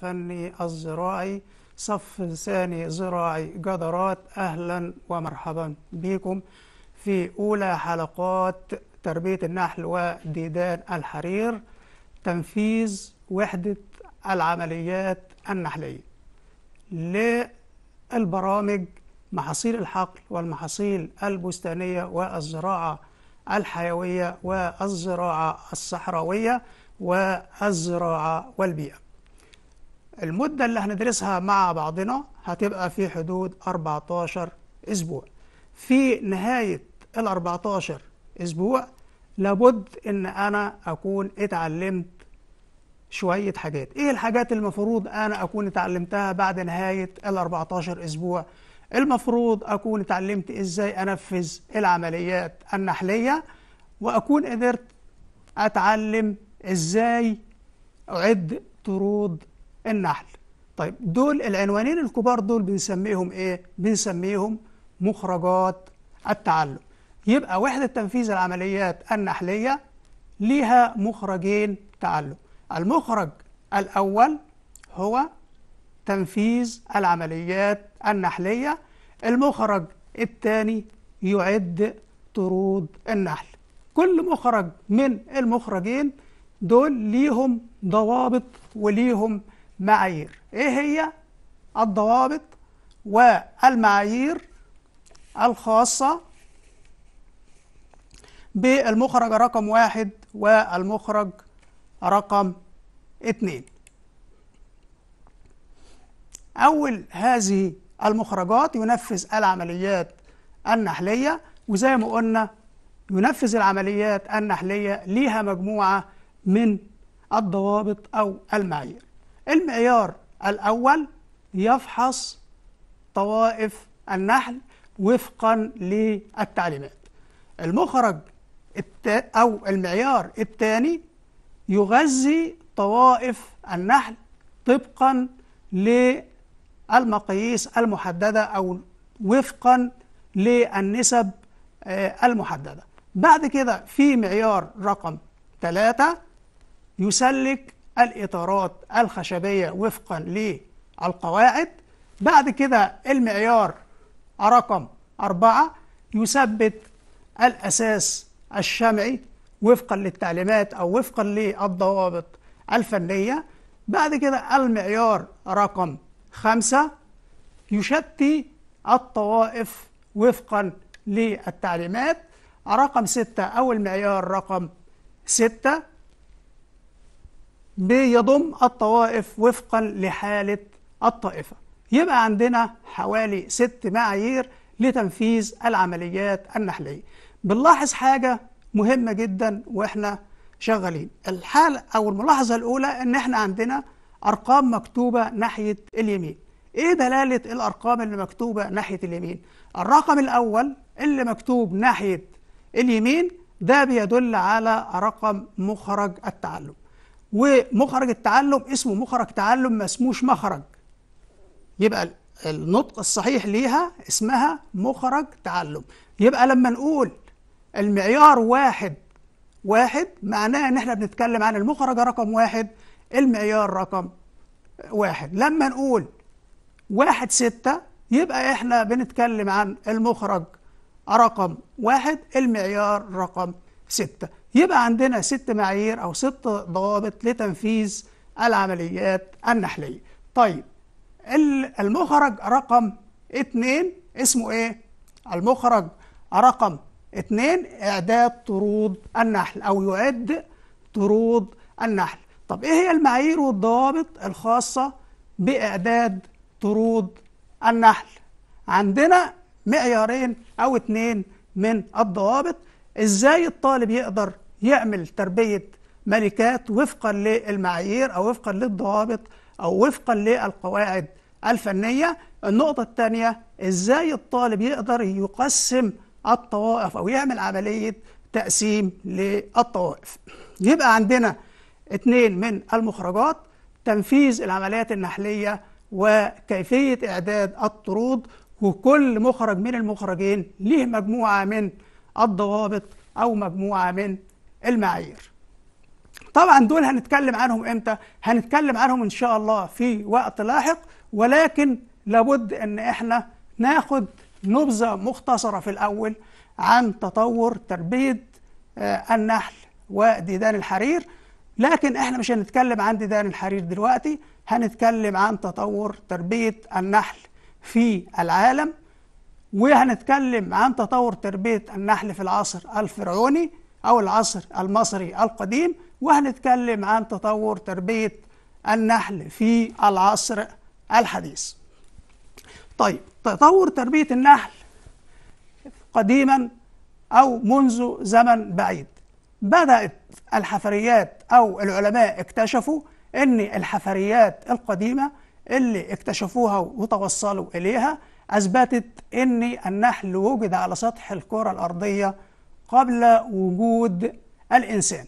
فني الزراعي صف ثاني زراعي جدرات أهلا ومرحبا بكم في أولى حلقات تربية النحل وديدان الحرير تنفيذ وحدة العمليات النحلية للبرامج محاصيل الحقل والمحاصيل البستانية والزراعة الحيوية والزراعة الصحراوية والزراعة والبيئة المدة اللي هندرسها مع بعضنا هتبقى في حدود 14 أسبوع في نهاية ال 14 أسبوع لابد إن أنا أكون اتعلمت شوية حاجات إيه الحاجات المفروض أنا أكون اتعلمتها بعد نهاية ال 14 أسبوع المفروض أكون اتعلمت إزاي أنفذ العمليات النحلية وأكون قدرت أتعلم إزاي أعد طرود النحل طيب دول العنوانين الكبار دول بنسميهم ايه بنسميهم مخرجات التعلم يبقى وحدة تنفيذ العمليات النحلية ليها مخرجين تعلم المخرج الأول هو تنفيذ العمليات النحلية المخرج الثاني يعد طرود النحل كل مخرج من المخرجين دول ليهم ضوابط وليهم معايير ايه هي الضوابط والمعايير الخاصة بالمخرج رقم واحد والمخرج رقم اتنين أول هذه المخرجات ينفذ العمليات النحلية وزي ما قلنا ينفذ العمليات النحلية ليها مجموعة من الضوابط أو المعايير المعيار الأول يفحص طوائف النحل وفقا للتعليمات المخرج أو المعيار الثاني يغذي طوائف النحل طبقا للمقاييس المحددة أو وفقا للنسب آه، المحددة بعد كده في معيار رقم ثلاثة يسلك الإطارات الخشبية وفقا للقواعد بعد كده المعيار رقم أربعة يثبت الأساس الشمعي وفقا للتعليمات أو وفقا للضوابط الفنية بعد كده المعيار رقم خمسة يشتي الطوائف وفقا للتعليمات رقم ستة أو المعيار رقم ستة بيضم الطوائف وفقا لحالة الطائفة يبقى عندنا حوالي ست معايير لتنفيذ العمليات النحلية بنلاحظ حاجة مهمة جدا وإحنا شغالين الحالة أو الملاحظة الأولى إن إحنا عندنا أرقام مكتوبة ناحية اليمين إيه دلالة الأرقام اللي مكتوبة ناحية اليمين؟ الرقم الأول اللي مكتوب ناحية اليمين ده بيدل على رقم مخرج التعلم ومخرج التعلم اسمه مخرج تعلم ما اسموش مخرج يبقى النطق الصحيح ليها اسمها مخرج تعلم يبقى لما نقول المعيار واحد واحد معناه ان احنا بنتكلم عن المخرج رقم واحد المعيار رقم واحد لما نقول واحد ستة يبقى احنا بنتكلم عن المخرج رقم واحد المعيار رقم ستة يبقى عندنا ست معايير أو ست ضوابط لتنفيذ العمليات النحلية طيب المخرج رقم اتنين اسمه ايه؟ المخرج رقم اتنين إعداد طرود النحل أو يعد طرود النحل طب ايه هي المعايير والضوابط الخاصة بإعداد طرود النحل؟ عندنا معيارين أو اتنين من الضوابط ازاي الطالب يقدر يعمل تربية ملكات وفقا للمعايير أو وفقا للضوابط أو وفقا للقواعد الفنية النقطة الثانية إزاي الطالب يقدر يقسم الطوائف أو يعمل عملية تقسيم للطوائف يبقى عندنا اثنين من المخرجات تنفيذ العمليات النحلية وكيفية إعداد الطرود وكل مخرج من المخرجين ليه مجموعة من الضوابط أو مجموعة من المعايير طبعا دول هنتكلم عنهم امتى هنتكلم عنهم ان شاء الله في وقت لاحق ولكن لابد ان احنا ناخد نبذه مختصره في الاول عن تطور تربيه آه، النحل وديدان الحرير لكن احنا مش هنتكلم عن ديدان الحرير دلوقتي هنتكلم عن تطور تربيه النحل في العالم وهنتكلم عن تطور تربيه النحل في العصر الفرعوني أو العصر المصري القديم وهنتكلم عن تطور تربية النحل في العصر الحديث طيب تطور تربية النحل قديما أو منذ زمن بعيد بدأت الحفريات أو العلماء اكتشفوا أن الحفريات القديمة اللي اكتشفوها وتوصلوا إليها أثبتت أن النحل وجد على سطح الكرة الأرضية قبل وجود الإنسان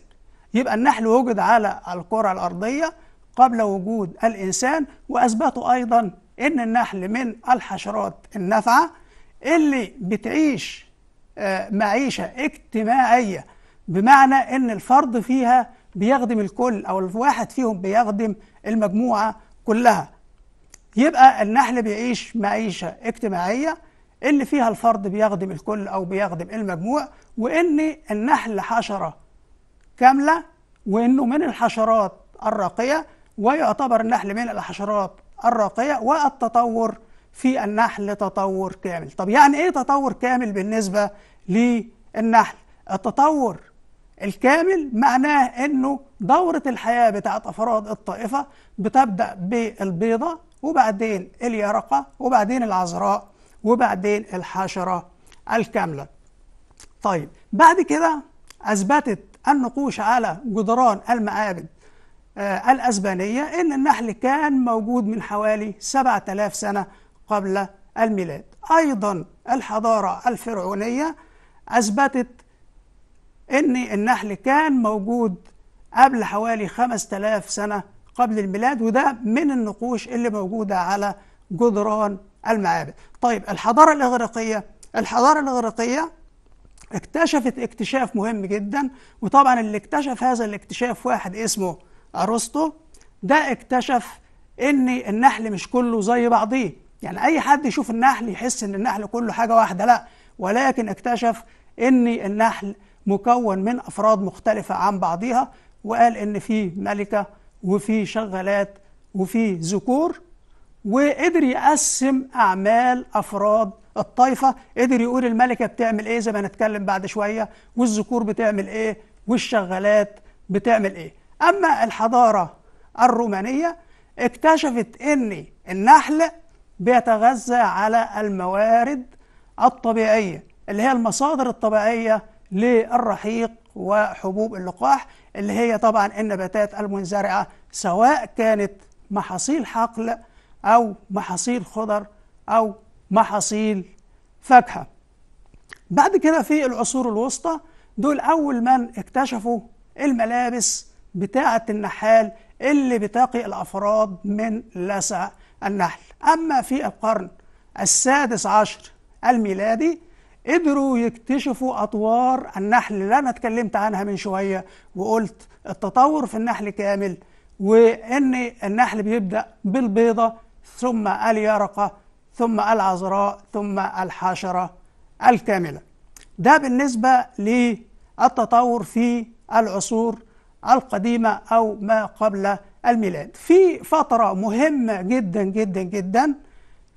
يبقى النحل وجد على الكرة الأرضية قبل وجود الإنسان وأثبتوا أيضا أن النحل من الحشرات النافعة اللي بتعيش آه، معيشة اجتماعية بمعنى أن الفرد فيها بيخدم الكل أو الواحد فيهم بيخدم المجموعة كلها يبقى النحل بيعيش معيشة اجتماعية اللي فيها الفرد بيخدم الكل أو بيخدم المجموع وإن النحل حشرة كاملة وإنه من الحشرات الراقية ويعتبر النحل من الحشرات الراقية والتطور في النحل تطور كامل طب يعني إيه تطور كامل بالنسبة للنحل التطور الكامل معناه انه دورة الحياة بتاعت افراد الطائفة بتبدأ بالبيضة وبعدين اليرقة وبعدين العذراء وبعدين الحشرة الكاملة طيب بعد كده أثبتت النقوش على جدران المعابد آه الأسبانية إن النحل كان موجود من حوالي 7000 سنة قبل الميلاد أيضا الحضارة الفرعونية أثبتت إن النحل كان موجود قبل حوالي 5000 سنة قبل الميلاد وده من النقوش اللي موجودة على جدران المعابد طيب الحضارة الإغريقية الحضارة الإغريقية اكتشفت اكتشاف مهم جدا وطبعا اللي اكتشف هذا الاكتشاف واحد اسمه أرسطو ده اكتشف ان النحل مش كله زي بعضيه يعني اي حد يشوف النحل يحس ان النحل كله حاجه واحده لا ولكن اكتشف ان النحل مكون من افراد مختلفه عن بعضيها وقال ان في ملكه وفي شغالات وفي ذكور وقدر يقسم أعمال أفراد الطائفة قدر يقول الملكة بتعمل إيه زي ما هنتكلم بعد شوية والذكور بتعمل إيه والشغالات بتعمل إيه أما الحضارة الرومانية اكتشفت إن النحل بيتغذى على الموارد الطبيعية اللي هي المصادر الطبيعية للرحيق وحبوب اللقاح اللي هي طبعا النباتات المنزرعة سواء كانت محاصيل حقل أو محاصيل خضر أو محاصيل فاكهة بعد كده في العصور الوسطى دول أول من اكتشفوا الملابس بتاعة النحال اللي بتقي الأفراد من لسع النحل أما في القرن السادس عشر الميلادي قدروا يكتشفوا أطوار النحل اللي أنا اتكلمت عنها من شوية وقلت التطور في النحل كامل وإن النحل بيبدأ بالبيضة ثم اليرقة ثم العذراء ثم الحشرة الكاملة ده بالنسبة للتطور في العصور القديمة أو ما قبل الميلاد في فترة مهمة جدا جدا جدا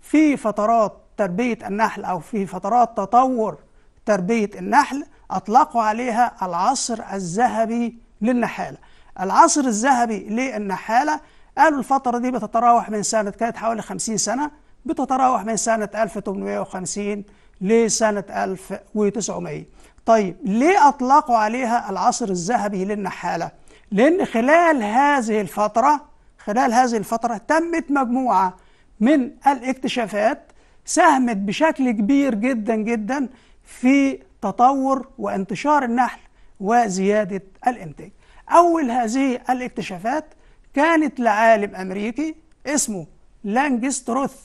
في فترات تربية النحل أو في فترات تطور تربية النحل أطلقوا عليها العصر الذهبي للنحالة العصر الذهبي للنحالة قالوا الفترة دي بتتراوح من سنة كانت حوالي 50 سنة بتتراوح من سنة 1850 لسنة 1900 طيب ليه أطلقوا عليها العصر الذهبي للنحالة؟ لأن خلال هذه الفترة خلال هذه الفترة تمت مجموعة من الاكتشافات ساهمت بشكل كبير جدا جدا في تطور وانتشار النحل وزيادة الإنتاج أول هذه الاكتشافات كانت لعالم أمريكي اسمه لانجستروث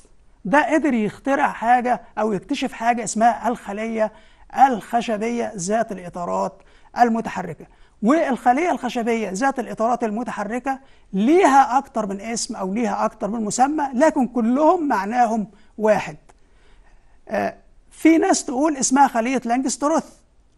ده قدر يخترع حاجة أو يكتشف حاجة اسمها الخلية الخشبية ذات الإطارات المتحركة والخلية الخشبية ذات الإطارات المتحركة ليها أكتر من اسم أو ليها أكتر من مسمى لكن كلهم معناهم واحد آه، في ناس تقول اسمها خلية لانجستروث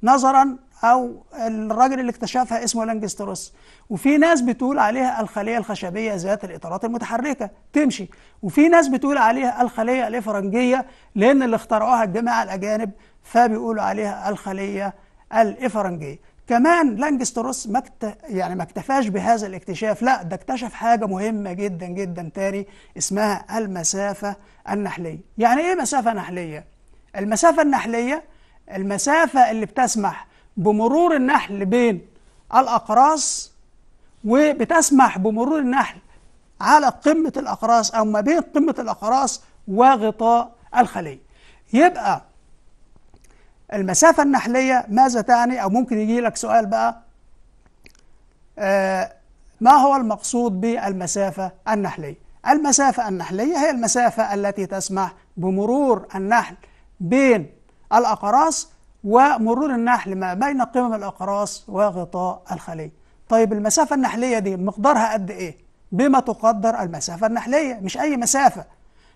نظرا او الراجل اللي اكتشفها اسمه لانجستروس وفي ناس بتقول عليها الخليه الخشبيه ذات الاطارات المتحركه تمشي وفي ناس بتقول عليها الخليه الافرنجيه لان اللي اخترعوها الجماعه الاجانب فبيقولوا عليها الخليه الافرنجيه كمان لانجستروس ما مكت... يعني ما اكتفاش بهذا الاكتشاف لا ده اكتشف حاجه مهمه جدا جدا تاني اسمها المسافه النحليه يعني ايه مسافه نحليه المسافه النحليه المسافه اللي بتسمح بمرور النحل بين الأقراص وبتسمح بمرور النحل على قمة الأقراص أو ما بين قمة الأقراص وغطاء الخلية يبقى المسافة النحلية ماذا تعني أو ممكن يجي لك سؤال بقى آه ما هو المقصود بالمسافة النحلية المسافة النحلية هي المسافة التي تسمح بمرور النحل بين الأقراص ومرور النحل ما بين قمم الأقراص وغطاء الخلية طيب المسافة النحلية دي مقدارها قد إيه؟ بما تقدر المسافة النحلية مش أي مسافة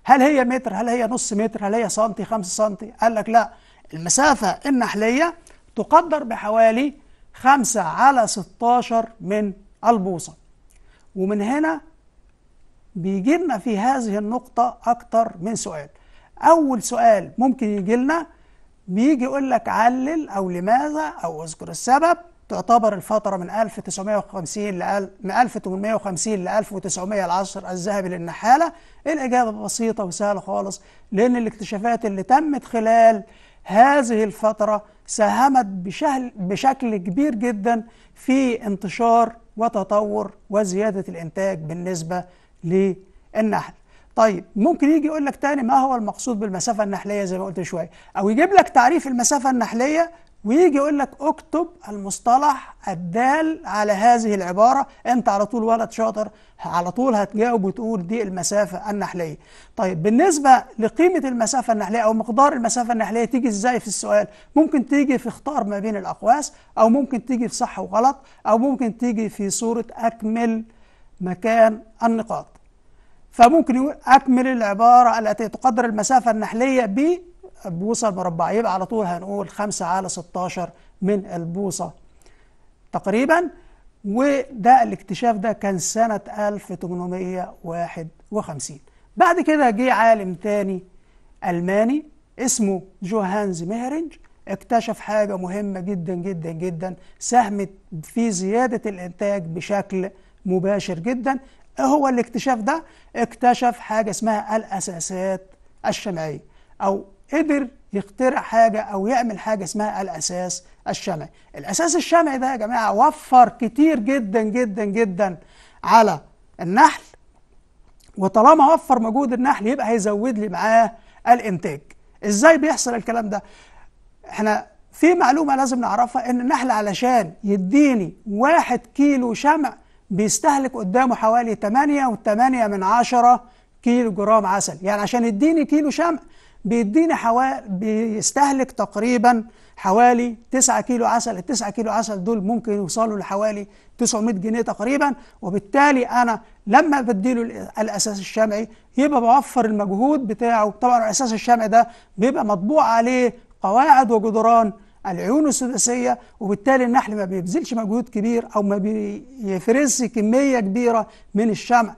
هل هي متر؟ هل هي نص متر؟ هل هي سنتي؟ 5 سنتي؟ قال لك لا المسافة النحلية تقدر بحوالي 5 على 16 من البوصة ومن هنا بيجي لنا في هذه النقطة أكتر من سؤال أول سؤال ممكن يجي لنا بيجي يقول لك علل او لماذا او اذكر السبب تعتبر الفترة من 1950 ل من 1850 ل 1900 العصر الذهبي للنحالة الإجابة بسيطة وسهلة خالص لأن الاكتشافات اللي تمت خلال هذه الفترة ساهمت بشكل بشكل كبير جدا في انتشار وتطور وزيادة الإنتاج بالنسبة للنحل طيب ممكن يجي يقول لك تاني ما هو المقصود بالمسافة النحلية زي ما قلت شوية أو يجيب لك تعريف المسافة النحلية ويجي يقول لك اكتب المصطلح الدال على هذه العبارة أنت على طول ولد شاطر على طول هتجاوب وتقول دي المسافة النحلية طيب بالنسبة لقيمة المسافة النحلية أو مقدار المسافة النحلية تيجي إزاي في السؤال ممكن تيجي في اختار ما بين الأقواس أو ممكن تيجي في صح وغلط أو ممكن تيجي في صورة أكمل مكان النقاط فممكن أكمل العبارة التي تقدر المسافة النحلية ب بوصة مربعة يبقى على طول هنقول 5 على 16 من البوصة تقريبا وده الاكتشاف ده كان سنة 1851 بعد كده جه عالم تاني ألماني اسمه جوهانز ميهرنج اكتشف حاجة مهمة جدا جدا جدا ساهمت في زيادة الإنتاج بشكل مباشر جدا ايه هو الاكتشاف ده اكتشف حاجه اسمها الاساسات الشمعيه او قدر يخترع حاجه او يعمل حاجه اسمها الاساس الشمعي الاساس الشمعي ده يا جماعه وفر كتير جدا جدا جدا على النحل وطالما وفر مجهود النحل يبقى هيزود لي معاه الانتاج ازاي بيحصل الكلام ده احنا في معلومة لازم نعرفها ان النحل علشان يديني واحد كيلو شمع بيستهلك قدامه حوالي 8.8 من عشرة كيلو جرام عسل يعني عشان يديني كيلو شمع بيديني حوالي بيستهلك تقريبا حوالي 9 كيلو عسل ال 9 كيلو عسل دول ممكن يوصلوا لحوالي 900 جنيه تقريبا وبالتالي انا لما بديله الاساس الشمعي يبقى بوفر المجهود بتاعه طبعا الاساس الشمعي ده بيبقى مطبوع عليه قواعد وجدران العيون السداسية وبالتالي النحل ما بيبذلش مجهود كبير أو ما بيفرزش كمية كبيرة من الشمع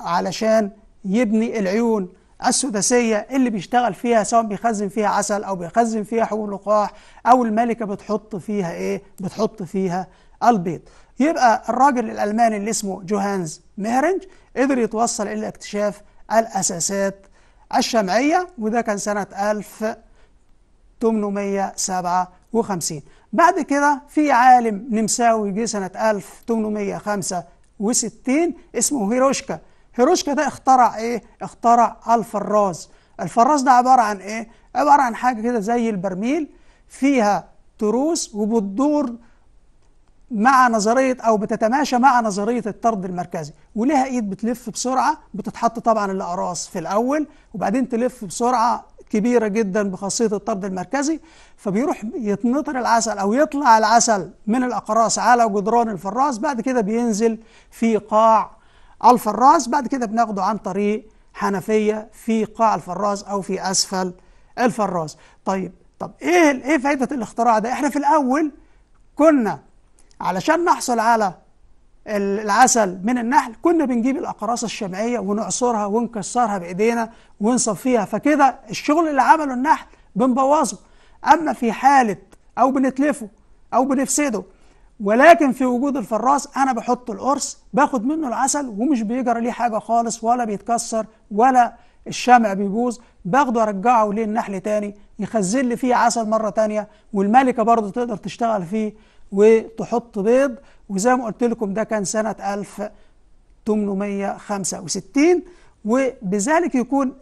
علشان يبني العيون السداسية اللي بيشتغل فيها سواء بيخزن فيها عسل أو بيخزن فيها حبوب لقاح أو الملكة بتحط فيها إيه؟ بتحط فيها البيض. يبقى الراجل الألماني اللي اسمه جوهانز ميرنج قدر يتوصل إلى اكتشاف الأساسات الشمعية وده كان سنة سبعة 1850 بعد كده في عالم نمساوي جه سنة 1865 اسمه هيروشكا هيروشكا ده اخترع ايه؟ اخترع الفراز الفراز ده عبارة عن ايه؟ عبارة عن حاجة كده زي البرميل فيها تروس وبتدور مع نظرية أو بتتماشى مع نظرية الطرد المركزي ولها إيد بتلف بسرعة بتتحط طبعا الأقراص في الأول وبعدين تلف بسرعة كبيرة جدا بخاصية الطرد المركزي فبيروح يتنطر العسل أو يطلع العسل من الأقراص على جدران الفراس بعد كده بينزل في قاع الفراس بعد كده بناخده عن طريق حنفية في قاع الفراس أو في أسفل الفراس طيب طب إيه إيه فائدة الاختراع ده؟ إحنا في الأول كنا علشان نحصل على العسل من النحل كنا بنجيب الأقراص الشمعية ونعصرها ونكسرها بإيدينا ونصفيها فكده الشغل اللي عمله النحل بنبوظه أما في حالة أو بنتلفه أو بنفسده ولكن في وجود الفراس أنا بحط القرص باخد منه العسل ومش بيجرى ليه حاجة خالص ولا بيتكسر ولا الشمع بيبوظ باخده أرجعه للنحل تاني يخزن لي فيه عسل مرة تانية والملكة برضه تقدر تشتغل فيه وتحط بيض وزي ما قلت لكم ده كان سنة 1865 وبذلك يكون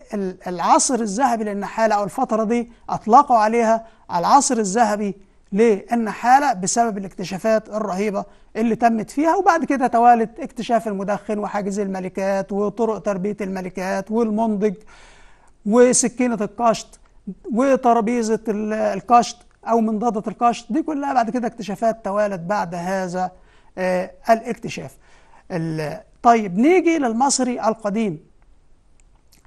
العصر الذهبي للنحالة أو الفترة دي أطلقوا عليها العصر الذهبي للنحالة بسبب الاكتشافات الرهيبة اللي تمت فيها وبعد كده توالت اكتشاف المدخن وحاجز الملكات وطرق تربية الملكات والمنضج وسكينة القشط وترابيزة القشط أو منضدة القشط دي كلها بعد كده اكتشافات توالت بعد هذا آه، الاكتشاف طيب نيجي للمصري القديم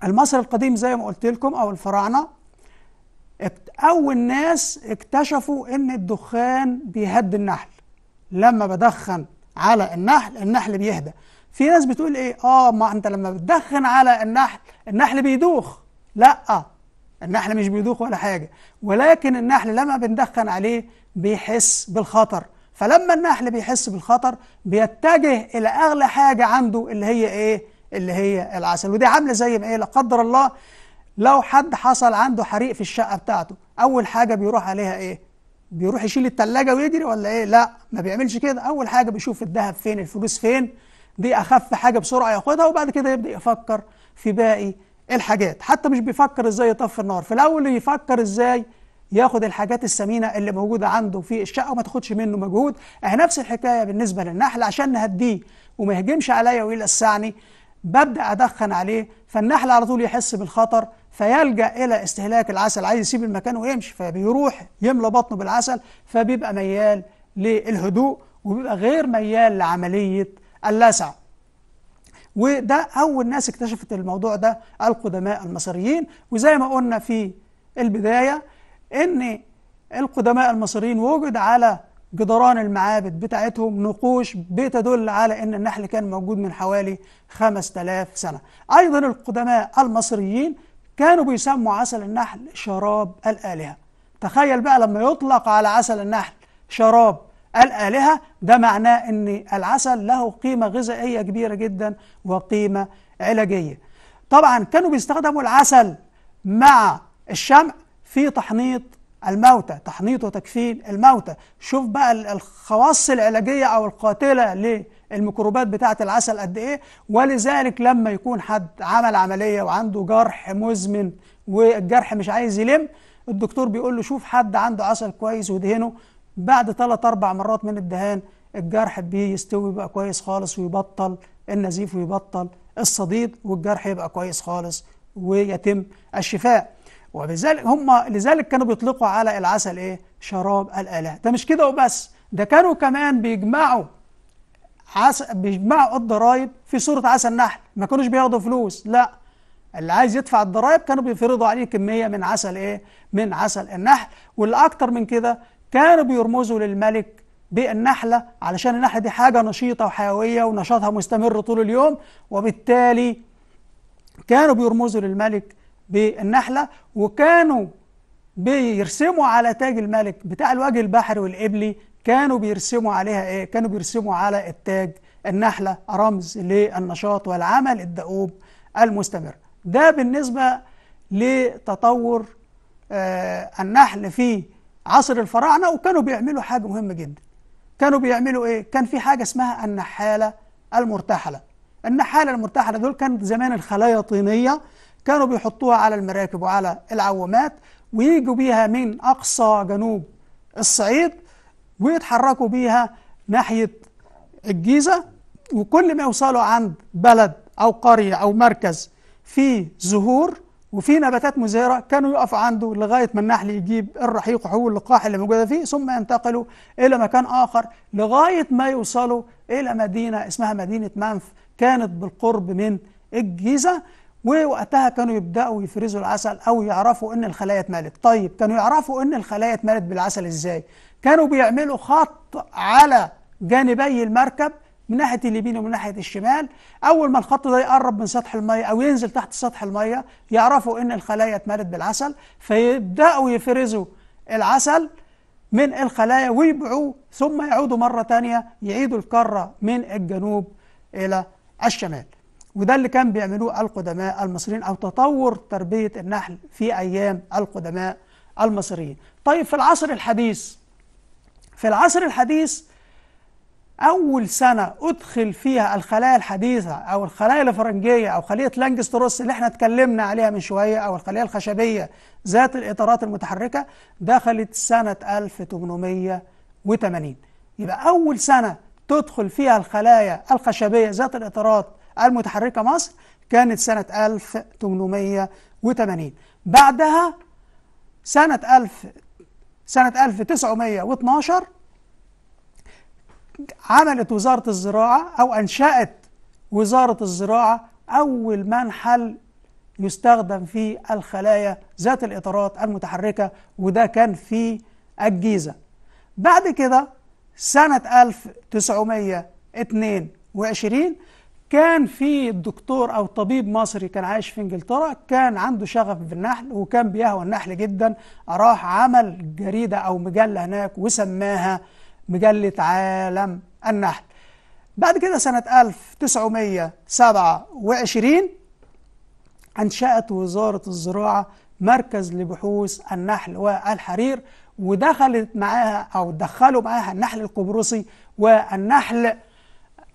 المصري القديم زي ما قلت لكم أو الفراعنة أول ناس اكتشفوا إن الدخان بيهدي النحل لما بدخن على النحل النحل بيهدى في ناس بتقول ايه اه ما انت لما بتدخن على النحل النحل بيدوخ لا النحل مش بيدوخ ولا حاجة ولكن النحل لما بندخن عليه بيحس بالخطر فلما النحل بيحس بالخطر بيتجه إلى أغلى حاجة عنده اللي هي إيه؟ اللي هي العسل ودي عاملة زي ما إيه لا قدر الله لو حد حصل عنده حريق في الشقة بتاعته أول حاجة بيروح عليها إيه؟ بيروح يشيل الثلاجه ويجري ولا إيه؟ لا ما بيعملش كده أول حاجة بيشوف الذهب فين الفلوس فين دي أخف حاجة بسرعة ياخدها وبعد كده يبدأ يفكر في باقي الحاجات حتى مش بيفكر ازاي يطفي النار في الاول يفكر ازاي ياخد الحاجات الثمينه اللي موجوده عنده في الشقه وما تاخدش منه مجهود اهي نفس الحكايه بالنسبه للنحل عشان نهديه وما يهجمش عليا ويلسعني ببدا ادخن عليه فالنحل على طول يحس بالخطر فيلجا الى استهلاك العسل عايز يسيب المكان ويمشي فبيروح يملى بطنه بالعسل فبيبقى ميال للهدوء وبيبقى غير ميال لعمليه اللسع وده أول ناس اكتشفت الموضوع ده القدماء المصريين وزي ما قلنا في البداية إن القدماء المصريين وجد على جدران المعابد بتاعتهم نقوش بتدل على أن النحل كان موجود من حوالي 5000 سنة أيضا القدماء المصريين كانوا بيسموا عسل النحل شراب الآلهة تخيل بقى لما يطلق على عسل النحل شراب الآلهة ده معناه أن العسل له قيمة غذائية كبيرة جدا وقيمة علاجية طبعا كانوا بيستخدموا العسل مع الشمع في تحنيط الموتى تحنيط وتكفين الموتى شوف بقى الخواص العلاجية أو القاتلة للميكروبات بتاعة العسل قد إيه ولذلك لما يكون حد عمل عملية وعنده جرح مزمن والجرح مش عايز يلم الدكتور بيقول له شوف حد عنده عسل كويس ودهنه بعد ثلاث أربع مرات من الدهان الجرح بيستوي بقى كويس خالص ويبطل النزيف ويبطل الصديد والجرح يبقى كويس خالص ويتم الشفاء وبذلك هم لذلك كانوا بيطلقوا على العسل ايه شراب الاله ده مش كده وبس ده كانوا كمان بيجمعوا عسل بيجمعوا الضرايب في صوره عسل نحل ما كانوش بياخدوا فلوس لا اللي عايز يدفع الضرايب كانوا بيفرضوا عليه كميه من عسل ايه من عسل النحل واللي اكتر من كده كانوا بيرمزوا للملك بالنحلة علشان النحلة دي حاجة نشيطة وحيوية ونشاطها مستمر طول اليوم وبالتالي كانوا بيرمزوا للملك بالنحلة وكانوا بيرسموا على تاج الملك بتاع الوجه البحري والإبلي كانوا بيرسموا عليها إيه؟ كانوا بيرسموا على التاج النحلة رمز للنشاط والعمل الدؤوب المستمر ده بالنسبة لتطور آه، النحل في عصر الفراعنه وكانوا بيعملوا حاجه مهمه جدا كانوا بيعملوا ايه كان في حاجه اسمها النحاله المرتحله النحاله المرتحله دول كانت زمان الخلايا طينيه كانوا بيحطوها على المراكب وعلى العوامات ويجوا بيها من اقصى جنوب الصعيد ويتحركوا بيها ناحيه الجيزه وكل ما يوصلوا عند بلد او قريه او مركز فيه زهور وفي نباتات مزهره كانوا يقفوا عنده لغايه ما النحل يجيب الرحيق وحبوب اللقاح اللي موجوده فيه ثم ينتقلوا الى مكان اخر لغايه ما يوصلوا الى مدينه اسمها مدينه منف كانت بالقرب من الجيزه ووقتها كانوا يبداوا يفرزوا العسل او يعرفوا ان الخلايا اتملت طيب كانوا يعرفوا ان الخلايا اتملت بالعسل ازاي كانوا بيعملوا خط على جانبي المركب من ناحيه اليمين ومن ناحيه الشمال اول ما الخط ده يقرب من سطح الميه او ينزل تحت سطح الميه يعرفوا ان الخلايا اتملت بالعسل فيبداوا يفرزوا العسل من الخلايا ويبعوا ثم يعودوا مره ثانيه يعيدوا الكره من الجنوب الى الشمال وده اللي كان بيعملوه القدماء المصريين او تطور تربيه النحل في ايام القدماء المصريين طيب في العصر الحديث في العصر الحديث أول سنة أدخل فيها الخلايا الحديثة أو الخلايا الفرنجية أو خلية لانجستروس اللي احنا اتكلمنا عليها من شوية أو الخلية الخشبية ذات الإطارات المتحركة دخلت سنة 1880 يبقى أول سنة تدخل فيها الخلايا الخشبية ذات الإطارات المتحركة مصر كانت سنة 1880 بعدها سنة 1000 سنة 1912 عملت وزارة الزراعة أو أنشأت وزارة الزراعة أول منحل يستخدم في الخلايا ذات الإطارات المتحركة وده كان في الجيزة بعد كده سنة 1922 كان في دكتور أو طبيب مصري كان عايش في إنجلترا كان عنده شغف بالنحل وكان بيهوى النحل جدا راح عمل جريدة أو مجلة هناك وسماها مجلة عالم النحل بعد كده سنة 1927 أنشأت وزارة الزراعة مركز لبحوث النحل والحرير ودخلت معاها أو دخلوا معاها النحل القبرصي والنحل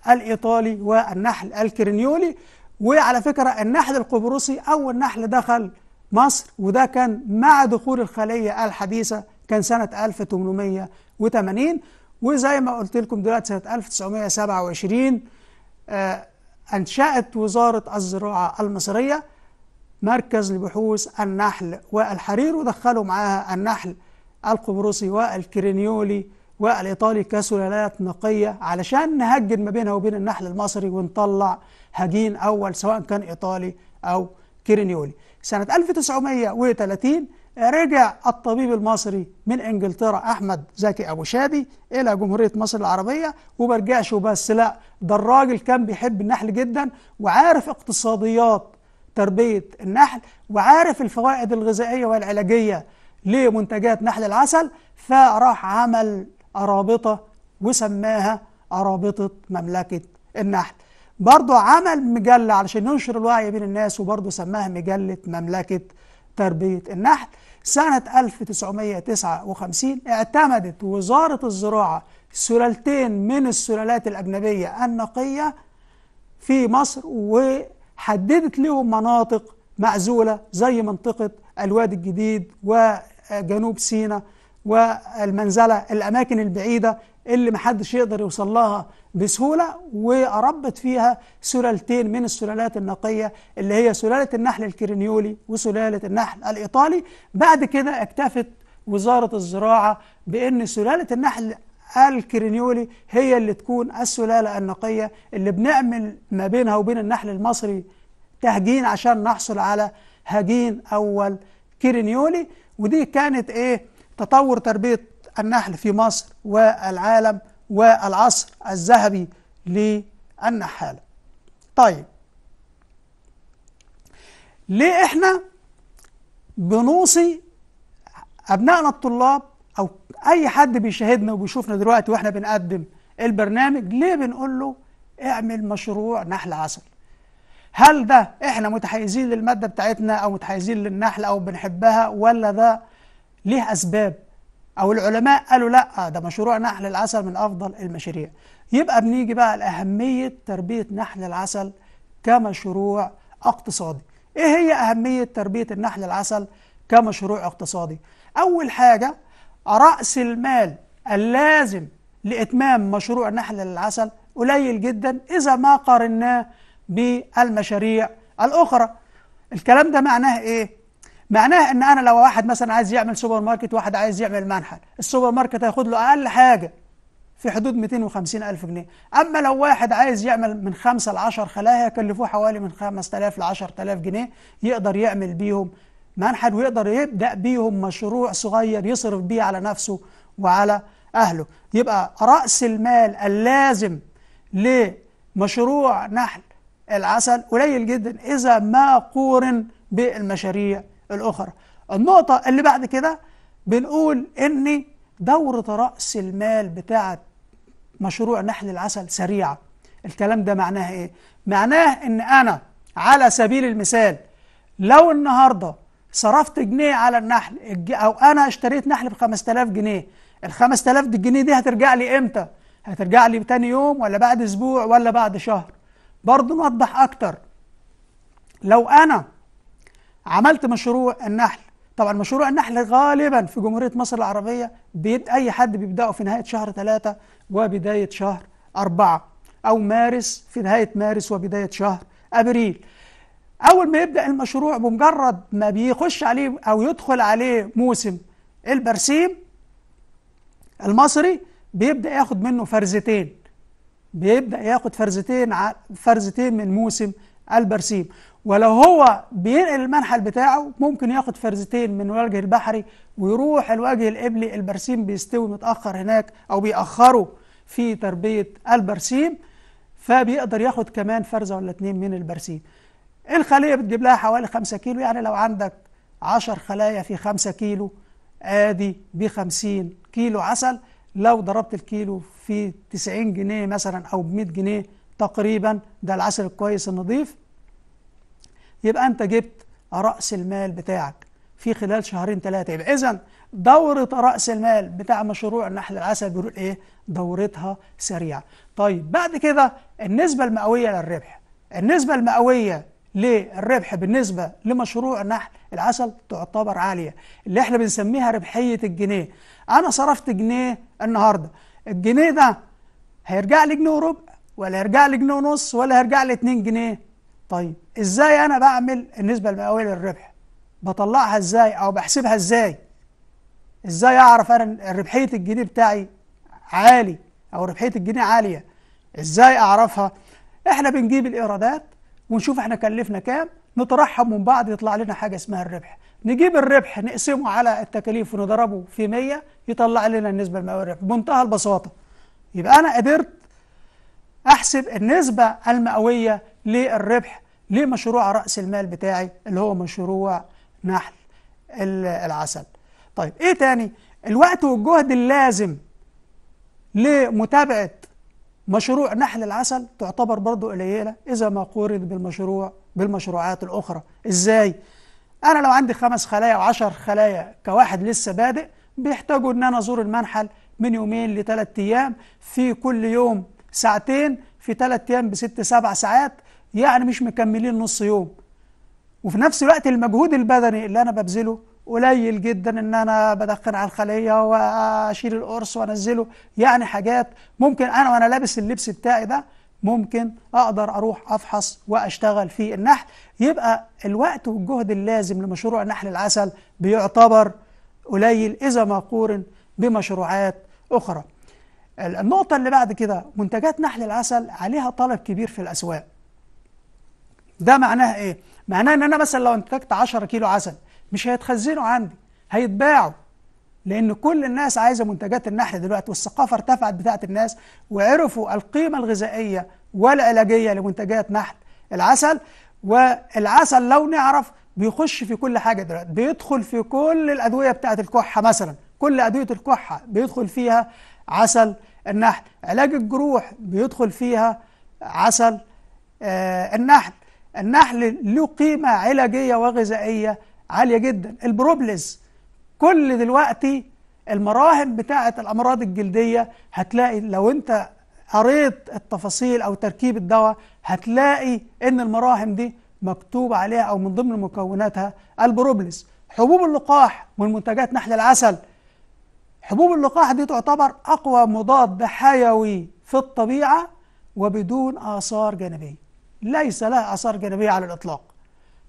الإيطالي والنحل الكرنيولي وعلى فكرة النحل القبرصي أول نحل دخل مصر وده كان مع دخول الخلية الحديثة كان سنة 1880 وزي ما قلت لكم دلوقتي سنة 1927 آه، أنشأت وزارة الزراعة المصرية مركز لبحوث النحل والحرير ودخلوا معاها النحل القبرصي والكرينيولي والإيطالي كسلالات نقية علشان نهجن ما بينها وبين النحل المصري ونطلع هجين أول سواء كان إيطالي أو كرينيولي سنة 1930 رجع الطبيب المصري من انجلترا احمد زكي ابو شادي الى جمهوريه مصر العربيه وبرجعش وبس لا ده الراجل كان بيحب النحل جدا وعارف اقتصاديات تربيه النحل وعارف الفوائد الغذائيه والعلاجيه لمنتجات نحل العسل فراح عمل أرابطة وسماها أرابطة مملكة النحل برضو عمل مجلة علشان ينشر الوعي بين الناس وبرضو سماها مجلة مملكة تربية النحل سنة 1959 اعتمدت وزارة الزراعة سلالتين من السلالات الأجنبية النقية في مصر وحددت لهم مناطق معزولة زي منطقة الوادي الجديد وجنوب سيناء والمنزلة الأماكن البعيدة اللي محدش يقدر يوصل لها بسهولة واربط فيها سلالتين من السلالات النقية اللي هي سلالة النحل الكرنيولي وسلالة النحل الإيطالي بعد كده اكتفت وزارة الزراعة بأن سلالة النحل الكرنيولي هي اللي تكون السلالة النقية اللي بنعمل ما بينها وبين النحل المصري تهجين عشان نحصل على هجين أول كرنيولي ودي كانت إيه تطور تربية النحل في مصر والعالم والعصر الذهبي للنحالة طيب ليه احنا بنوصي أبنائنا الطلاب أو أي حد بيشاهدنا وبيشوفنا دلوقتي وإحنا بنقدم البرنامج ليه بنقول له اعمل مشروع نحل عسل هل ده احنا متحيزين للمادة بتاعتنا أو متحيزين للنحل أو بنحبها ولا ده ليه أسباب أو العلماء قالوا لأ ده مشروع نحل العسل من أفضل المشاريع يبقى بنيجي بقى لأهمية تربية نحل العسل كمشروع اقتصادي إيه هي أهمية تربية النحل العسل كمشروع اقتصادي أول حاجة رأس المال اللازم لإتمام مشروع نحل العسل قليل جدا إذا ما قارناه بالمشاريع الأخرى الكلام ده معناه إيه؟ معناه ان انا لو واحد مثلا عايز يعمل سوبر ماركت واحد عايز يعمل منحل السوبر ماركت هياخد له اقل حاجه في حدود 250 ألف جنيه أما لو واحد عايز يعمل من خمسة ل 10 خلايا هيكلفوه حوالي من 5000 ل 10000 جنيه يقدر يعمل بيهم منحل ويقدر يبدأ بيهم مشروع صغير يصرف بيه على نفسه وعلى أهله يبقى رأس المال اللازم لمشروع نحل العسل قليل جدا إذا ما قورن بالمشاريع الأخرى النقطة اللي بعد كده بنقول إن دورة رأس المال بتاعة مشروع نحل العسل سريعة الكلام ده معناه إيه؟ معناه إن أنا على سبيل المثال لو النهارده صرفت جنيه على النحل او انا اشتريت نحل ب 5000 جنيه ال 5000 جنيه دي هترجع لي امتى هترجع لي تاني يوم ولا بعد اسبوع ولا بعد شهر برضه نوضح اكتر لو انا عملت مشروع النحل طبعا مشروع النحل غالبا في جمهورية مصر العربية بيد أي حد بيبدأه في نهاية شهر ثلاثة وبداية شهر أربعة أو مارس في نهاية مارس وبداية شهر أبريل أول ما يبدأ المشروع بمجرد ما بيخش عليه أو يدخل عليه موسم البرسيم المصري بيبدأ ياخد منه فرزتين بيبدأ ياخد فرزتين فرزتين من موسم البرسيم ولو هو بينقل المنحل بتاعه ممكن ياخد فرزتين من الوجه البحري ويروح الوجه القبلي البرسيم بيستوي متأخر هناك أو بيأخره في تربية البرسيم فبيقدر ياخد كمان فرزة ولا اتنين من البرسيم الخلية بتجيب لها حوالي 5 كيلو يعني لو عندك 10 خلايا في 5 كيلو ادي ب 50 كيلو عسل لو ضربت الكيلو في 90 جنيه مثلا او ب 100 جنيه تقريبا ده العسل الكويس النظيف يبقى أنت جبت رأس المال بتاعك في خلال شهرين ثلاثة يبقى إذا دورة رأس المال بتاع مشروع نحل العسل بيقول إيه؟ دورتها سريعة. طيب بعد كده النسبة المئوية للربح. النسبة المئوية للربح بالنسبة لمشروع نحل العسل تعتبر عالية اللي احنا بنسميها ربحية الجنيه أنا صرفت جنيه النهاردة الجنيه ده هيرجع لي جنيه وربع ولا هيرجع لي جنيه ونص ولا هيرجع لي 2 جنيه طيب ازاي انا بعمل النسبه المئويه للربح بطلعها ازاي او بحسبها ازاي ازاي اعرف انا ربحيه الجنيه بتاعي عالي او ربحيه الجنيه عاليه ازاي اعرفها احنا بنجيب الايرادات ونشوف احنا كلفنا كام نطرحهم من بعض يطلع لنا حاجه اسمها الربح نجيب الربح نقسمه على التكاليف ونضربه في 100 يطلع لنا النسبه المئويه للربح بمنتهى البساطه يبقى انا قدرت احسب النسبه المئويه للربح لمشروع راس المال بتاعي اللي هو مشروع نحل العسل طيب ايه تاني الوقت والجهد اللازم لمتابعه مشروع نحل العسل تعتبر برضو قليله اذا ما قورن بالمشروع بالمشروعات الاخرى ازاي انا لو عندي خمس خلايا وعشر خلايا كواحد لسه بادئ بيحتاجوا ان انا ازور المنحل من يومين لثلاث ايام في كل يوم ساعتين في ثلاث ايام بست سبع ساعات يعني مش مكملين نص يوم وفي نفس الوقت المجهود البدني اللي انا ببذله قليل جدا ان انا بدخن على الخليه واشيل القرص وانزله يعني حاجات ممكن انا وانا لابس اللبس بتاعي ده ممكن اقدر اروح افحص واشتغل في النحل يبقى الوقت والجهد اللازم لمشروع نحل العسل بيعتبر قليل اذا ما قورن بمشروعات اخرى النقطة اللي بعد كده منتجات نحل العسل عليها طلب كبير في الأسواق ده معناه إيه؟ معناه إن أنا مثلا لو انتجت 10 كيلو عسل مش هيتخزنوا عندي هيتباعوا لأن كل الناس عايزة منتجات النحل دلوقتي والثقافة ارتفعت بتاعت الناس وعرفوا القيمة الغذائية والعلاجية لمنتجات نحل العسل والعسل لو نعرف بيخش في كل حاجة دلوقتي بيدخل في كل الأدوية بتاعت الكحة مثلا كل أدوية الكحة بيدخل فيها عسل النحل علاج الجروح بيدخل فيها عسل آه النحل النحل له قيمة علاجية وغذائية عالية جدا البروبلز كل دلوقتي المراهم بتاعة الأمراض الجلدية هتلاقي لو أنت قريت التفاصيل أو تركيب الدواء هتلاقي أن المراهم دي مكتوب عليها أو من ضمن مكوناتها البروبلس حبوب اللقاح من منتجات نحل العسل حبوب اللقاح دي تعتبر أقوى مضاد حيوي في الطبيعة وبدون آثار جانبية ليس لها آثار جانبية على الإطلاق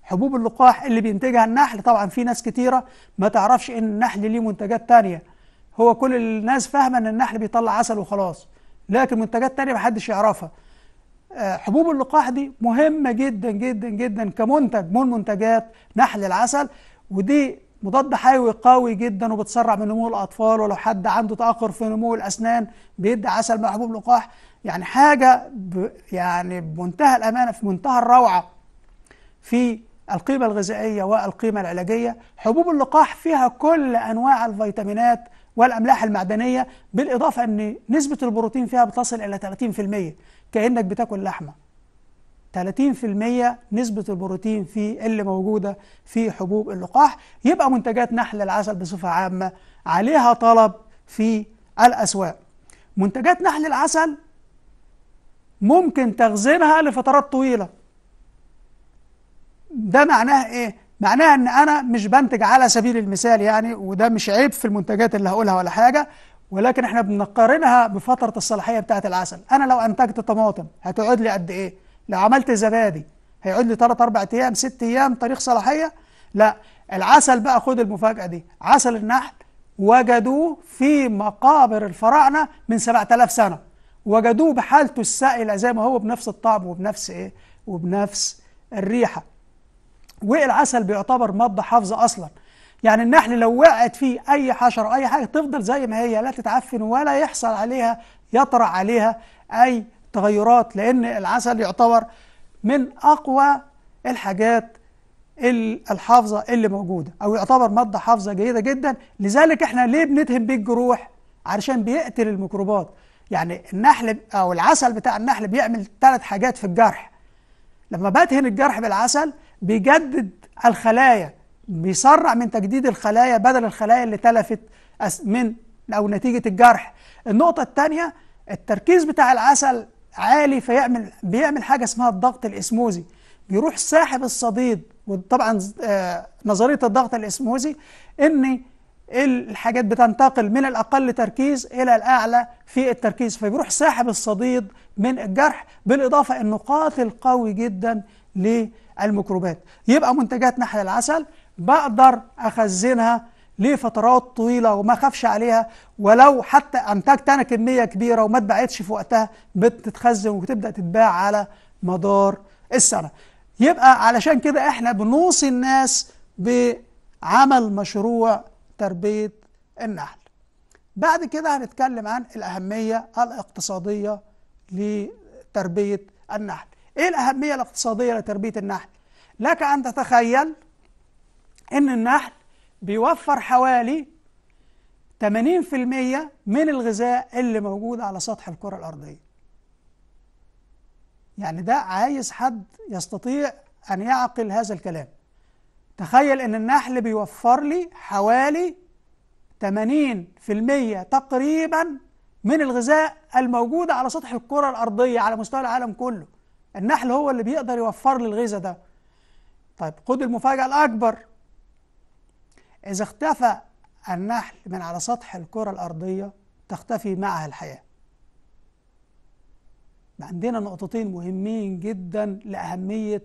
حبوب اللقاح اللي بينتجها النحل طبعا في ناس كتيرة ما تعرفش إن النحل ليه منتجات تانية هو كل الناس فاهمة إن النحل بيطلع عسل وخلاص لكن منتجات تانية محدش يعرفها آه، حبوب اللقاح دي مهمة جدا جدا جدا كمنتج من منتجات نحل العسل ودي مضاد حيوي قوي جدا وبتسرع من نمو الاطفال ولو حد عنده تاخر في نمو الاسنان بيدي عسل مع حبوب لقاح يعني حاجه ب يعني بمنتهى الامانه في منتهى الروعه في القيمه الغذائيه والقيمه العلاجيه حبوب اللقاح فيها كل انواع الفيتامينات والاملاح المعدنيه بالاضافه ان نسبه البروتين فيها بتصل الى 30% كانك بتاكل لحمه 30% نسبة البروتين في اللي موجودة في حبوب اللقاح يبقى منتجات نحل العسل بصفة عامة عليها طلب في الأسواق منتجات نحل العسل ممكن تخزينها لفترات طويلة ده معناه إيه؟ معناها ان انا مش بنتج على سبيل المثال يعني وده مش عيب في المنتجات اللي هقولها ولا حاجه ولكن احنا بنقارنها بفتره الصلاحيه بتاعه العسل انا لو انتجت طماطم هتقعد لي قد ايه لو عملت زبادي هيقعد لي 3 4 ايام 6 ايام تاريخ صلاحيه لا العسل بقى خد المفاجاه دي عسل النحل وجدوه في مقابر الفراعنه من 7000 سنه وجدوه بحالته السائله زي ما هو بنفس الطعم وبنفس ايه وبنفس الريحه والعسل بيعتبر ماده حافظه اصلا يعني النحل لو وقعت فيه اي حشره اي حاجه تفضل زي ما هي لا تتعفن ولا يحصل عليها يطرأ عليها اي تغيرات لأن العسل يعتبر من أقوى الحاجات الحافظة اللي موجودة أو يعتبر مادة حافظة جيدة جدا لذلك إحنا ليه بنتهم بيه الجروح علشان بيقتل الميكروبات يعني النحل أو العسل بتاع النحل بيعمل ثلاث حاجات في الجرح لما بدهن الجرح بالعسل بيجدد الخلايا بيسرع من تجديد الخلايا بدل الخلايا اللي تلفت من أو نتيجة الجرح النقطة الثانية التركيز بتاع العسل عالي فيعمل بيعمل حاجه اسمها الضغط الاسموزي بيروح ساحب الصديد وطبعا آه، نظريه الضغط الاسموزي ان الحاجات بتنتقل من الأقل تركيز إلى الأعلى في التركيز فبيروح ساحب الصديد من الجرح بالإضافة انه قاتل قوي جدا للميكروبات يبقى منتجات نحل العسل بقدر أخزنها ليه فترات طويلة وما خافش عليها ولو حتى أنتجت أنا كمية كبيرة وما اتباعتش في وقتها بتتخزن وتبدأ تتباع على مدار السنة يبقى علشان كده احنا بنوصي الناس بعمل مشروع تربية النحل بعد كده هنتكلم عن الأهمية الاقتصادية لتربية النحل ايه الأهمية الاقتصادية لتربية النحل؟ لك أن تتخيل أن النحل بيوفر حوالي 80% من الغذاء اللي موجود على سطح الكرة الأرضية يعني ده عايز حد يستطيع أن يعقل هذا الكلام تخيل أن النحل بيوفر لي حوالي 80% تقريبا من الغذاء الموجود على سطح الكرة الأرضية على مستوى العالم كله النحل هو اللي بيقدر يوفر لي الغذاء ده طيب خد المفاجأة الأكبر إذا اختفى النحل من على سطح الكرة الأرضية تختفي معها الحياة عندنا نقطتين مهمين جدا لأهمية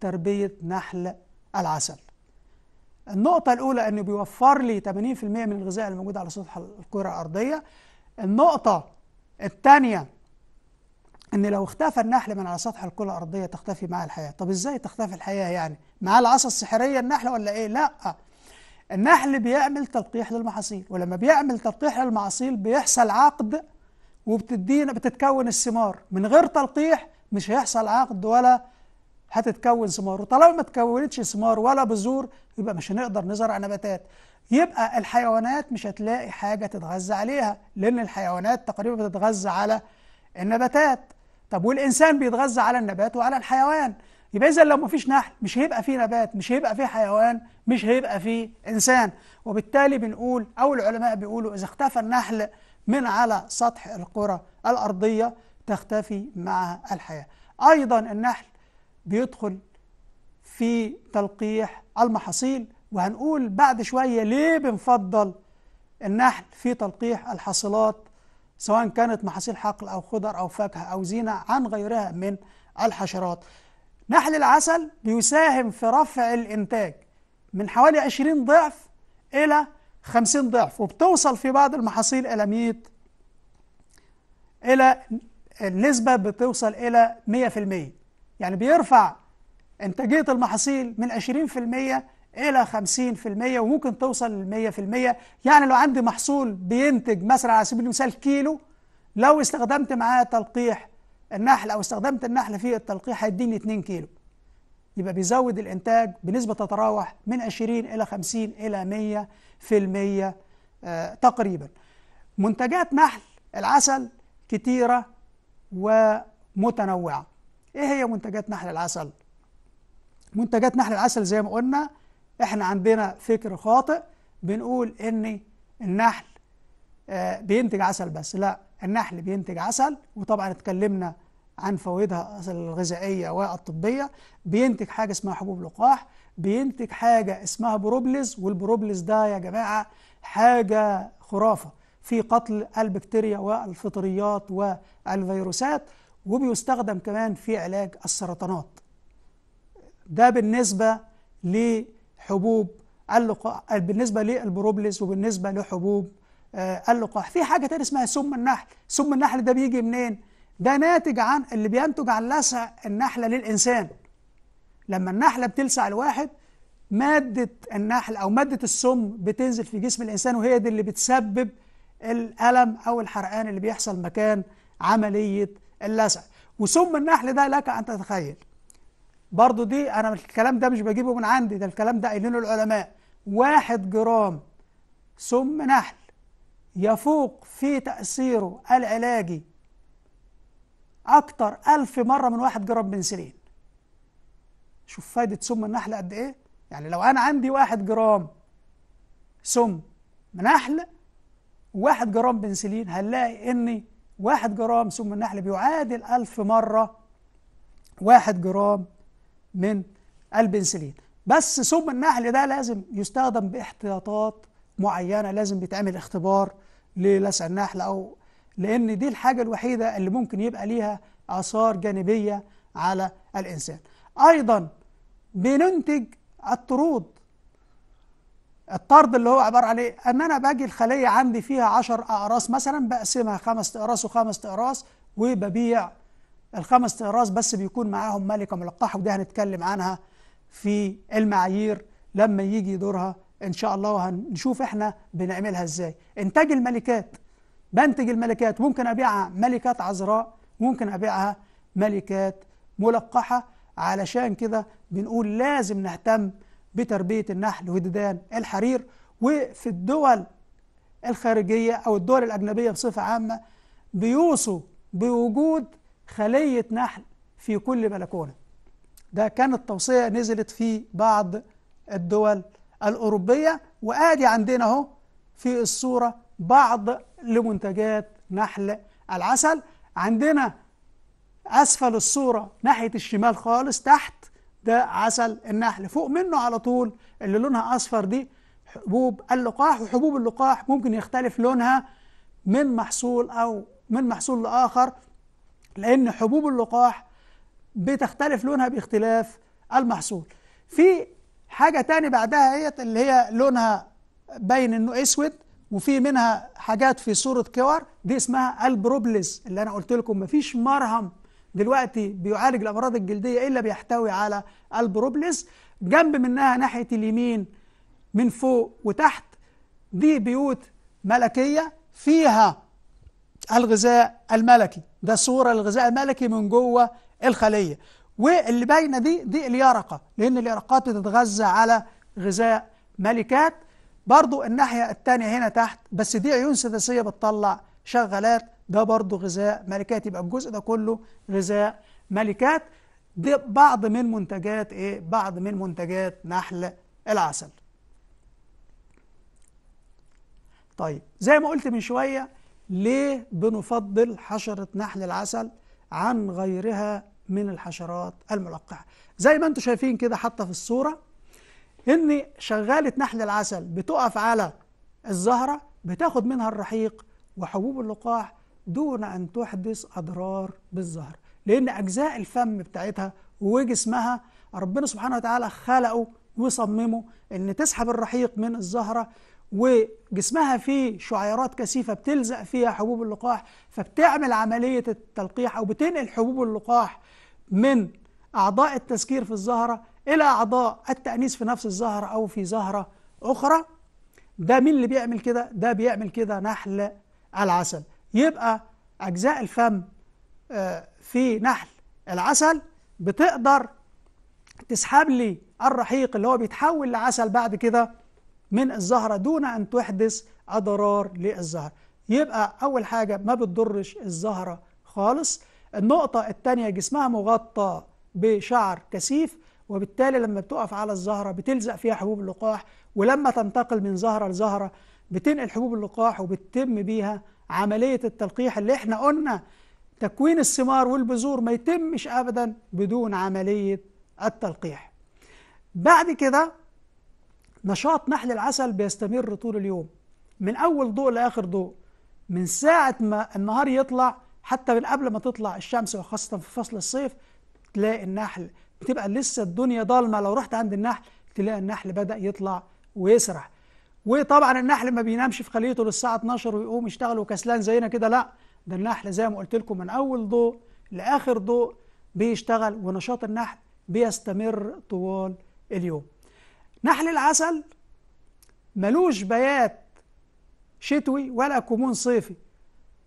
تربية نحل العسل النقطة الأولى أنه بيوفر لي 80% من الغذاء الموجود على سطح الكرة الأرضية النقطة الثانية ان لو اختفى النحل من على سطح الكره الارضيه تختفي مع الحياه طب ازاي تختفي الحياه يعني معاه العصا السحريه النحل ولا ايه لا النحل بيعمل تلقيح للمحاصيل ولما بيعمل تلقيح للمحاصيل بيحصل عقد وبتدينا بتتكون الثمار من غير تلقيح مش هيحصل عقد ولا هتتكون ثمار وطالما ما تكونتش ثمار ولا بذور يبقى مش هنقدر نزرع نباتات يبقى الحيوانات مش هتلاقي حاجة تتغذى عليها لأن الحيوانات تقريبا بتتغذى على النباتات طب والإنسان بيتغذى على النبات وعلى الحيوان يبقى اذا لو مفيش نحل مش هيبقى فيه نبات مش هيبقى فيه حيوان مش هيبقى فيه انسان وبالتالي بنقول او العلماء بيقولوا اذا اختفى النحل من على سطح القرى الارضيه تختفي معها الحياه ايضا النحل بيدخل في تلقيح المحاصيل وهنقول بعد شويه ليه بنفضل النحل في تلقيح الحاصلات سواء كانت محاصيل حقل او خضر او فاكهه او زينه عن غيرها من الحشرات نحل العسل بيساهم في رفع الإنتاج من حوالي 20 ضعف إلى 50 ضعف وبتوصل في بعض المحاصيل إلى 100 إلى النسبة بتوصل إلى 100% يعني بيرفع إنتاجية المحاصيل من 20% إلى 50% وممكن توصل ل 100% يعني لو عندي محصول بينتج مثلا على سبيل المثال كيلو لو استخدمت معاه تلقيح النحل أو استخدمت النحل في التلقيح هيديني 2 كيلو يبقى بيزود الإنتاج بنسبة تتراوح من 20 إلى 50 إلى 100 في المية آه، تقريبا منتجات نحل العسل كتيرة ومتنوعة إيه هي منتجات نحل العسل؟ منتجات نحل العسل زي ما قلنا إحنا عندنا فكر خاطئ بنقول إن النحل آه، بينتج عسل بس لا النحل بينتج عسل وطبعا اتكلمنا عن فوائدها الغذائيه والطبيه بينتج حاجه اسمها حبوب لقاح بينتج حاجه اسمها بروبلز والبروبلز ده يا جماعه حاجه خرافه في قتل البكتيريا والفطريات والفيروسات وبيستخدم كمان في علاج السرطانات ده بالنسبه لحبوب اللقاح بالنسبه للبروبليز وبالنسبه لحبوب آه، اللقاح في حاجه تانية اسمها سم النحل سم النحل ده بيجي منين ده ناتج عن اللي بينتج عن لسع النحله للانسان لما النحله بتلسع الواحد ماده النحل او ماده السم بتنزل في جسم الانسان وهي دي اللي بتسبب الالم او الحرقان اللي بيحصل مكان عمليه اللسع وسم النحل ده لك ان تتخيل برضو دي انا الكلام ده مش بجيبه من عندي ده الكلام ده قايلينه العلماء واحد جرام سم نحل يفوق في تأثيره العلاجي أكتر ألف مرة من واحد جرام بنسلين شوف فايدة سم النحل قد إيه يعني لو أنا عندي واحد جرام سم نحل واحد جرام بنسلين هنلاقي إن واحد جرام سم النحل بيعادل ألف مرة واحد جرام من البنسلين بس سم النحل ده لازم يستخدم باحتياطات معينه لازم بيتعمل اختبار للسع النحل او لان دي الحاجه الوحيده اللي ممكن يبقى ليها اثار جانبيه على الانسان ايضا بننتج الطرود الطرد اللي هو عبارة عن ايه؟ ان انا باجي الخلية عندي فيها 10 اقراص مثلا بقسمها خمس اقراص وخمس اقراص وببيع الخمس اقراص بس بيكون معاهم ملكة ملقحة ودي هنتكلم عنها في المعايير لما يجي دورها ان شاء الله وهنشوف احنا بنعملها ازاي انتاج الملكات بنتج الملكات ممكن ابيعها ملكات عذراء ممكن ابيعها ملكات ملقحه علشان كده بنقول لازم نهتم بتربيه النحل وديدان الحرير وفي الدول الخارجيه او الدول الاجنبيه بصفه عامه بيوصوا بوجود خليه نحل في كل بلكونه ده كانت توصيه نزلت في بعض الدول الأوروبية وآدي عندنا أهو في الصورة بعض لمنتجات نحل العسل عندنا أسفل الصورة ناحية الشمال خالص تحت ده عسل النحل فوق منه على طول اللي لونها أصفر دي حبوب اللقاح وحبوب اللقاح ممكن يختلف لونها من محصول أو من محصول لآخر لأن حبوب اللقاح بتختلف لونها باختلاف المحصول في حاجة تاني بعدها هي اللي هي لونها باين انه اسود وفي منها حاجات في صورة كور دي اسمها البروبلس اللي انا قلت لكم مفيش مرهم دلوقتي بيعالج الامراض الجلدية الا بيحتوي على البروبلس جنب منها ناحية اليمين من فوق وتحت دي بيوت ملكية فيها الغذاء الملكي ده صورة الغذاء الملكي من جوه الخلية واللي باينه دي دي اليرقه لان اليرقات بتتغذى على غذاء ملكات برضو الناحيه الثانيه هنا تحت بس دي عيون سداسيه بتطلع شغالات ده برضو غذاء ملكات يبقى الجزء ده كله غذاء ملكات دي بعض من منتجات ايه بعض من منتجات نحل العسل طيب زي ما قلت من شويه ليه بنفضل حشره نحل العسل عن غيرها من الحشرات الملقحة زي ما انتم شايفين كده حتى في الصورة ان شغالة نحل العسل بتقف على الزهرة بتاخد منها الرحيق وحبوب اللقاح دون أن تحدث أضرار بالزهر لأن أجزاء الفم بتاعتها وجسمها ربنا سبحانه وتعالى خلقه وصممه أن تسحب الرحيق من الزهرة وجسمها فيه شعيرات كثيفة بتلزق فيها حبوب اللقاح فبتعمل عملية التلقيح أو بتنقل حبوب اللقاح من أعضاء التذكير في الزهرة إلى أعضاء التأنيس في نفس الزهرة أو في زهرة أخرى ده مين اللي بيعمل كده؟ ده بيعمل كده نحل العسل يبقى أجزاء الفم آه، في نحل العسل بتقدر تسحب لي الرحيق اللي هو بيتحول لعسل بعد كده من الزهرة دون أن تحدث أضرار للزهرة يبقى أول حاجة ما بتضرش الزهرة خالص النقطة الثانية جسمها مغطى بشعر كثيف وبالتالي لما بتقف على الزهرة بتلزق فيها حبوب اللقاح ولما تنتقل من زهرة لزهرة بتنقل حبوب اللقاح وبتتم بيها عملية التلقيح اللي احنا قلنا تكوين الثمار والبذور ما يتمش أبدا بدون عملية التلقيح بعد كده نشاط نحل العسل بيستمر طول اليوم من أول ضوء لآخر ضوء من ساعة ما النهار يطلع حتى من قبل ما تطلع الشمس وخاصة في فصل الصيف تلاقي النحل بتبقى لسه الدنيا ضلمة لو رحت عند النحل تلاقي النحل بدأ يطلع ويسرح وطبعا النحل ما بينامش في خليته للساعة 12 ويقوم يشتغل وكسلان زينا كده لا ده النحل زي ما قلت لكم من أول ضوء لآخر ضوء بيشتغل ونشاط النحل بيستمر طوال اليوم نحل العسل ملوش بيات شتوي ولا كمون صيفي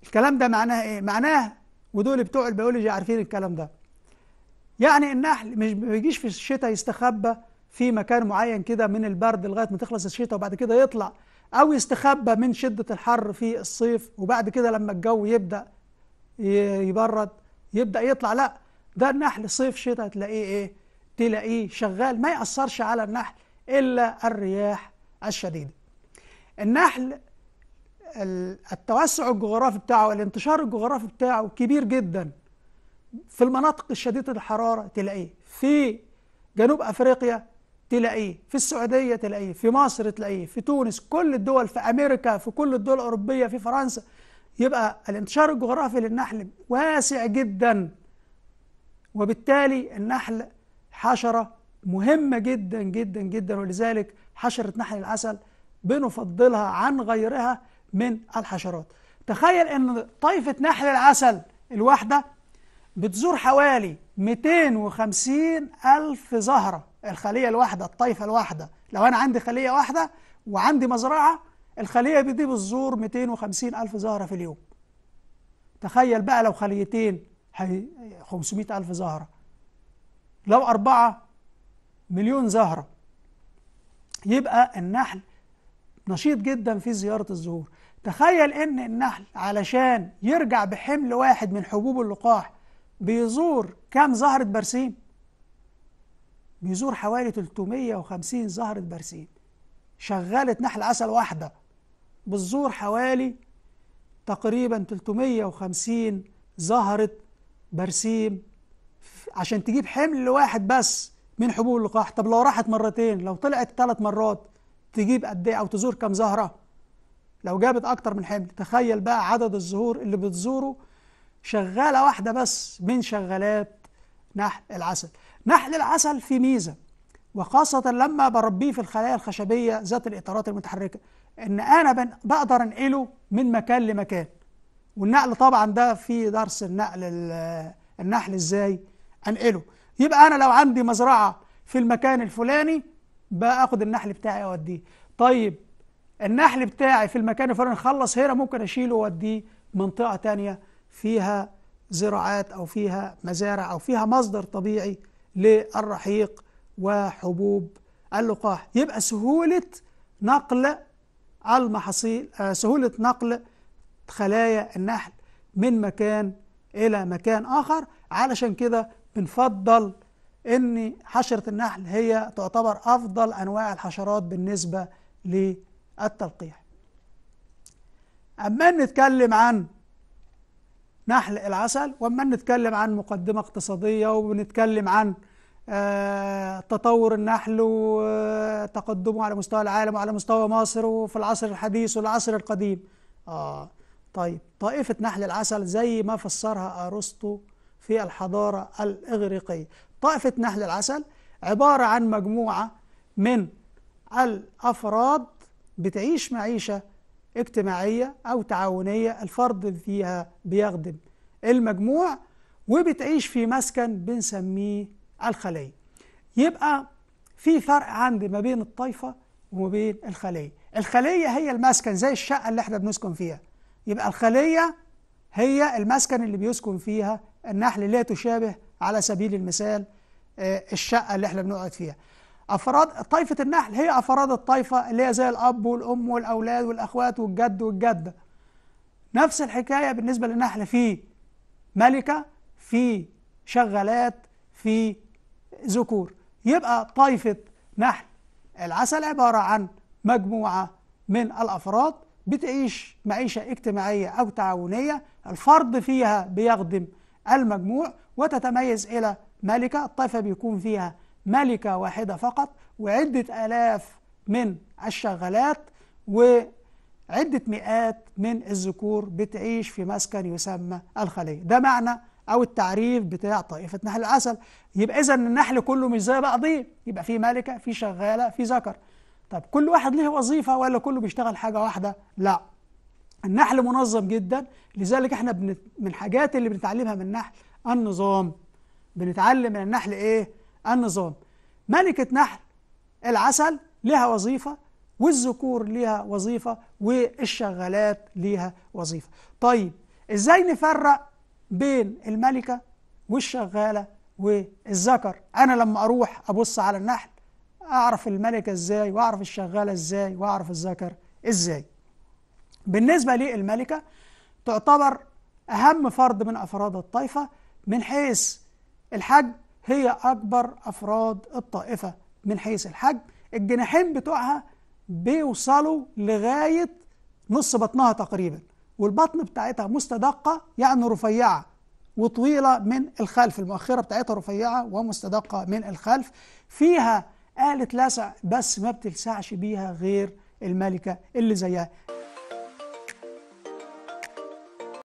الكلام ده معناه ايه معناه ودول بتوع البيولوجي عارفين الكلام ده يعني النحل مش بيجيش في الشتاء يستخبى في مكان معين كده من البرد لغايه ما تخلص الشتاء وبعد كده يطلع او يستخبى من شده الحر في الصيف وبعد كده لما الجو يبدا يبرد يبدا يطلع لا ده النحل صيف شتاء تلاقيه ايه تلاقيه شغال ما ياثرش على النحل إلا الرياح الشديدة النحل التوسع الجغرافي بتاعه الانتشار الجغرافي بتاعه كبير جدا في المناطق الشديدة الحرارة تلاقيه في جنوب أفريقيا تلاقيه في السعودية تلاقيه في مصر تلاقيه في تونس كل الدول في أمريكا في كل الدول الأوروبية في فرنسا يبقى الانتشار الجغرافي للنحل واسع جدا وبالتالي النحل حشرة مهمة جدا جدا جدا ولذلك حشرة نحل العسل بنفضلها عن غيرها من الحشرات تخيل ان طائفة نحل العسل الواحدة بتزور حوالي 250 ألف زهرة الخلية الواحدة الطائفة الواحدة لو أنا عندي خلية واحدة وعندي مزرعة الخلية دي بتزور 250 ألف زهرة في اليوم تخيل بقى لو خليتين 500 ألف زهرة لو أربعة مليون زهرة يبقى النحل نشيط جدا في زيارة الزهور تخيل ان النحل علشان يرجع بحمل واحد من حبوب اللقاح بيزور كام زهرة برسيم بيزور حوالي 350 زهرة برسيم شغالة نحل عسل واحدة بتزور حوالي تقريبا 350 زهرة برسيم عشان تجيب حمل واحد بس من حبوب اللقاح طب لو راحت مرتين لو طلعت ثلاث مرات تجيب قد ايه او تزور كم زهره لو جابت اكتر من حمل تخيل بقى عدد الزهور اللي بتزوره شغاله واحده بس من شغالات نحل العسل نحل العسل في ميزه وخاصه لما بربيه في الخلايا الخشبيه ذات الاطارات المتحركه ان انا بقدر انقله من مكان لمكان والنقل طبعا ده في درس النقل النحل ازاي انقله يبقى أنا لو عندي مزرعة في المكان الفلاني باخد النحل بتاعي أوديه طيب النحل بتاعي في المكان الفلاني خلص هنا ممكن أشيله وأوديه منطقة تانية فيها زراعات أو فيها مزارع أو فيها مصدر طبيعي للرحيق وحبوب اللقاح يبقى سهولة نقل المحاصيل آه، سهولة نقل خلايا النحل من مكان إلى مكان آخر علشان كده بنفضل ان حشرة النحل هي تعتبر افضل انواع الحشرات بالنسبة للتلقيح اما نتكلم عن نحل العسل واما نتكلم عن مقدمة اقتصادية وبنتكلم عن آه، تطور النحل وتقدمه آه، على مستوى العالم وعلى مستوى مصر وفي العصر الحديث والعصر القديم آه طيب طائفة نحل العسل زي ما فسرها أرسطو في الحضارة الإغريقية طائفة نحل العسل عبارة عن مجموعة من الأفراد بتعيش معيشة اجتماعية أو تعاونية الفرد فيها بيخدم المجموع وبتعيش في مسكن بنسميه الخلية يبقى في فرق عندي ما بين الطائفة وما بين الخلية الخلية هي المسكن زي الشقة اللي احنا بنسكن فيها يبقى الخلية هي المسكن اللي بيسكن فيها النحل لا تشابه على سبيل المثال آه، الشقة اللي احنا بنقعد فيها أفراد طائفة النحل هي أفراد الطائفة اللي هي زي الأب والأم والأولاد والأخوات والجد والجدة نفس الحكاية بالنسبة للنحل في ملكة في شغالات في ذكور يبقى طائفة نحل العسل عبارة عن مجموعة من الأفراد بتعيش معيشة اجتماعية أو تعاونية الفرد فيها بيخدم المجموع وتتميز إلى ملكة الطائفة بيكون فيها ملكة واحدة فقط وعدة آلاف من الشغالات وعدة مئات من الذكور بتعيش في مسكن يسمى الخلية ده معنى أو التعريف بتاع طائفة نحل العسل يبقى إذا النحل كله مش زي بعضيه يبقى في ملكة في شغالة في ذكر طب كل واحد له وظيفة ولا كله بيشتغل حاجة واحدة؟ لا النحل منظم جدا لذلك احنا بنت... من الحاجات اللي بنتعلمها من النحل النظام بنتعلم من النحل ايه؟ النظام ملكة نحل العسل لها وظيفة والذكور لها وظيفة والشغالات لها وظيفة طيب ازاي نفرق بين الملكة والشغالة والذكر أنا لما أروح أبص على النحل أعرف الملكة إزاي وأعرف الشغالة إزاي وأعرف الذكر إزاي بالنسبة للملكة تعتبر أهم فرد من أفراد الطائفة من حيث الحجم هي أكبر أفراد الطائفة من حيث الحجم الجناحين بتوعها بيوصلوا لغاية نص بطنها تقريبا والبطن بتاعتها مستدقة يعني رفيعة وطويلة من الخلف المؤخرة بتاعتها رفيعة ومستدقة من الخلف فيها آلة لسع بس ما بتلسعش بيها غير الملكة اللي زيها